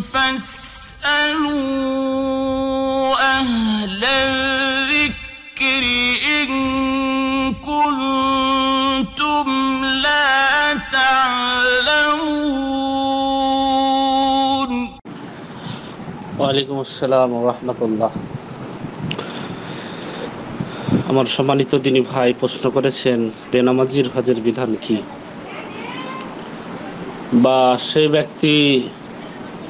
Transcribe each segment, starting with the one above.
فاسألوا أهل الذكر إن كنتم لا ওয়ালাইকুম আসসালাম রহমতুল্লাহ আমার সম্মানিত দিনী ভাই প্রশ্ন করেছেন বেনামাজির হজের বিধান কি বা সেই ব্যক্তি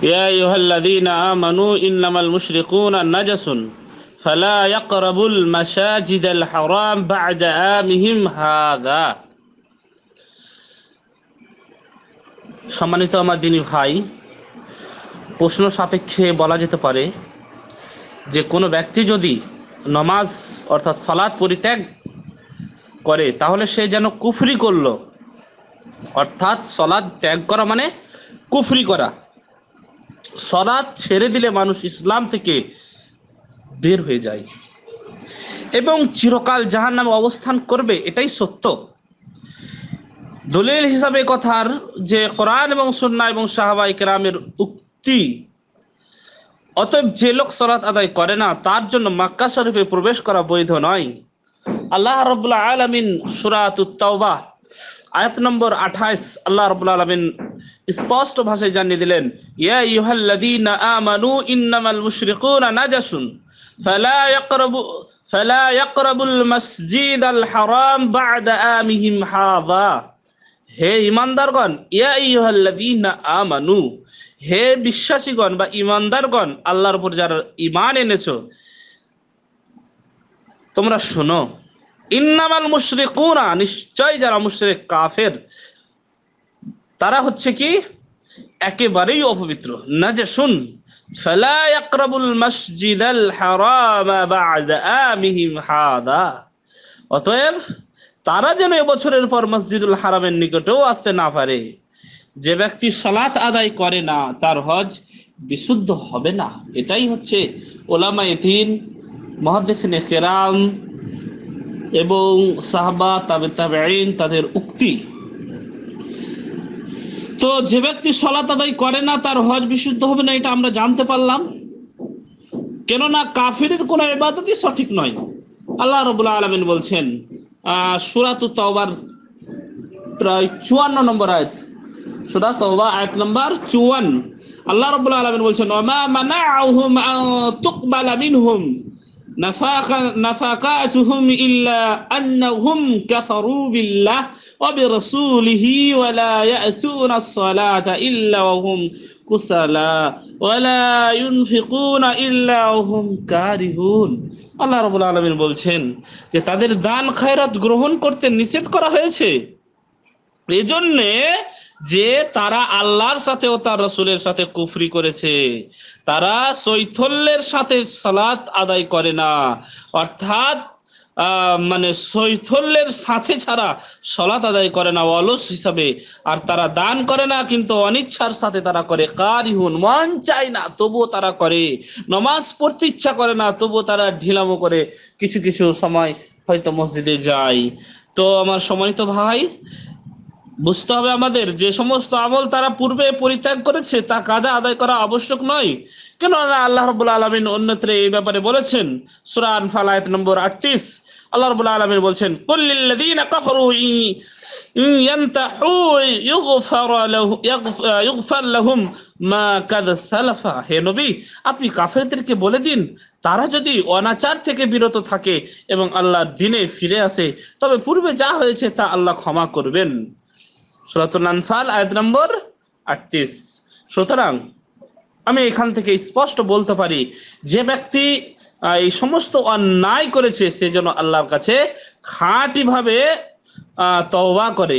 সম্মানিত আমার দিনী ভাই প্রশ্ন সাপেক্ষে বলা যেতে পারে যে কোনো ব্যক্তি যদি নমাজ অর্থাৎ সালাদ পরিত্যাগ করে তাহলে সে যেন কুফরি করল অর্থাৎ সলাদ ত্যাগ করা মানে কুফরি করা সলাদ ছেড়ে দিলে মানুষ ইসলাম থেকে বের হয়ে যায় এবং চিরকাল জাহান নামে অবস্থান করবে এটাই সত্য দলিল হিসাবে কথার যে কোরআন এবং সন্না এবং সাহাবা ইকরামের উক্তি অতএব যে লোক সলাৎ আদায় করে না তার জন্য মাক্কা শরীফে প্রবেশ করা বৈধ নয় আল্লাহ রবাহ আলমিন সুরাত উত্তাওবা আয়াত নম্বর আঠাইশ আল্লাহ রবুল আলমিন স্পষ্ট ভাষায় জানিয়ে দিলেন ইয়া ইউহাল্লাদিনা আমানু ইন্নামাল মুশরিকুনা নাজাসুন ফালা ইয়াকরাবু ফালা ইয়াকরাবুল আল হারাম বাদা আমিহিম হাযা হে ইমানদারগণ ইয়া ইউহাল্লাদিনা আমানু হে বিশ্বাসীগণ বা ইমানদারগণ আল্লাহর উপর যারা ইমান এনেছো তোমরা শোনো ইন্নামাল মুশরিকুনা নিশ্চয় যারা মুশরিক কাফের তারা হচ্ছে কি একেবারেই অপবিত্র না যে শুন فلا يقرب المسجد الحرام بعد آمهم هذا অতএব তারা যেন এবছরের পর মসজিদুল হারামের নিকটেও আসতে না পারে যে ব্যক্তি সালাত আদায় করে না তার হজ বিশুদ্ধ হবে না এটাই হচ্ছে ওলামা ইথিন মহাদেসিন কেরাম এবং সাহবা তাবে তাবে আইন তাদের উক্তি তো যে ব্যক্তি সলাত আদায় করে না তার হজ বিশুদ্ধ হবে না এটা আমরা জানতে পারলাম কেননা কাফিরের কোন এবাদতই সঠিক নয় আল্লাহ রবুল্লা আলমিন বলছেন সুরাত তওবার প্রায় চুয়ান্ন নম্বর আয়ত সুরা তওবা আয়ত নম্বর চুয়ান্ন আল্লাহ রবুল্লা আলমিন বলছেন ওমা মানা আন তুকবালা হুম نفقاتهم إلا أنهم كفروا بالله وبرسوله ولا يأتون الصلاة إلا وهم কুসালা ওয়ালা ইউনফিকুনা ইল্লা হুম কারিহুন আল্লাহ রাব্বুল আলামিন বলছেন যে তাদের দান খায়রাত গ্রহণ করতে নিষেধ করা হয়েছে এজন্যে যে তারা আল্লাহর সাথে ও তার রসুলের সাথে কুফরি করেছে তারা শৈথল্যের সাথে সালাত আদায় করে না অর্থাৎ মানে শৈথল্যের সাথে ছাড়া সলাত আদায় করে না অলস হিসাবে আর তারা দান করে না কিন্তু অনিচ্ছার সাথে তারা করে কারিহুন মন চায় না তবুও তারা করে নমাজ পড়তে ইচ্ছা করে না তবুও তারা ঢিলামো করে কিছু কিছু সময় হয়তো মসজিদে যায় তো আমার সম্মানিত ভাই বুঝতে হবে আমাদের যে সমস্ত আমল তারা পূর্বে পরিত্যাগ করেছে তা কাজা আদায় করা আবশ্যক নয় কেন আল্লাহ রবুল আলমিন অন্যত্র এই ব্যাপারে বলেছেন সুরান ফালায়ত নম্বর আটত্রিশ আল্লাহ রবুল আলমিন বলছেন কল্লিল্লাদিন কাফরু ইয়ান্তাহু ইউগফার ইউগফার লাহুম মা কাদ সালাফা হে নবী আপনি কাফেরদেরকে বলে দিন তারা যদি অনাচার থেকে বিরত থাকে এবং আল্লাহর দিনে ফিরে আসে তবে পূর্বে যা হয়েছে তা আল্লাহ ক্ষমা করবেন আয়াত নম্বর সুতরাং আমি এখান থেকে স্পষ্ট বলতে পারি যে ব্যক্তি এই সমস্ত অন্যায় করেছে সে যেন আল্লাহর কাছে খাঁটিভাবে তওবা করে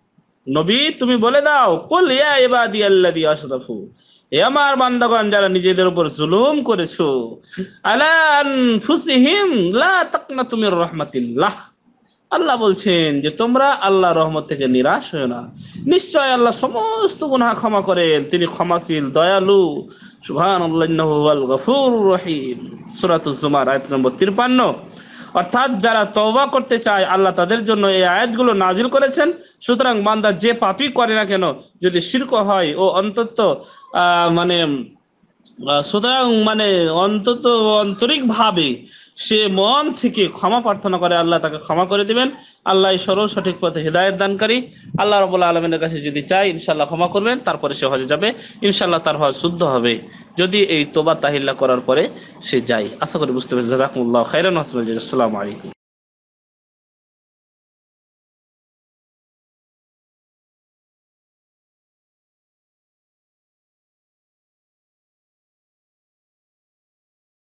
নবী তুমি বলে দাও কুল ইয়া ইবাদি আল্লাযী আসরাফু হে আমার বান্দাগণ যারা নিজেদের উপর জুলুম করেছো আলা আনফুসিহিম লা তাকনাতু মির রাহমাতিল্লাহ আল্লাহ বলছেন যে তোমরা আল্লাহ রহমত থেকে নিরাশ হয় না নিশ্চয় আল্লাহ সমস্ত গুনাহ ক্ষমা করেন তিনি ক্ষমাশীল দয়ালু সুবহানাল্লাহু ওয়াল গফুর রহিম সূরাতুজ জুমার আয়াত নম্বর 53 অর্থাৎ যারা তওবা করতে চায় আল্লাহ তাদের জন্য এই আয়াতগুলো নাজিল করেছেন সুতরাং বান্দা যে পাপি করে না কেন যদি শির্ক হয় ও অন্তত মানে সুতরাং মানে অন্তত আন্তরিকভাবে সে মন থেকে ক্ষমা প্রার্থনা করে আল্লাহ তাকে ক্ষমা করে দিবেন আল্লাহ সরল সঠিক পথে হৃদায়ত দানকারী আল্লাহ রবুল্লা আলমিনের কাছে যদি চায় ইনশাল্লাহ ক্ষমা করবেন তারপরে সে হজে যাবে ইনশাল্লাহ তার হজ শুদ্ধ হবে যদি এই তোবা তাহিল্লা করার পরে সে যায় আশা করি বুঝতে পারছি জাজাকুল্লাহ খাইরান আসসালামু আলাইকুম